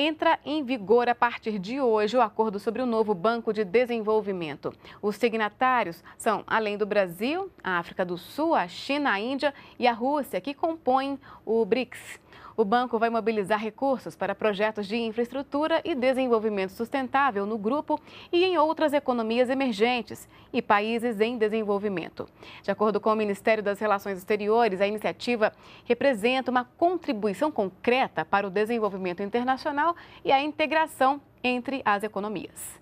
entra em vigor a partir de hoje o acordo sobre o novo Banco de Desenvolvimento. Os signatários são, além do Brasil, a África do Sul, a China, a Índia e a Rússia, que compõem o BRICS. O banco vai mobilizar recursos para projetos de infraestrutura e desenvolvimento sustentável no grupo e em outras economias emergentes e países em desenvolvimento. De acordo com o Ministério das Relações Exteriores, a iniciativa representa uma contribuição concreta para o desenvolvimento internacional e a integração entre as economias.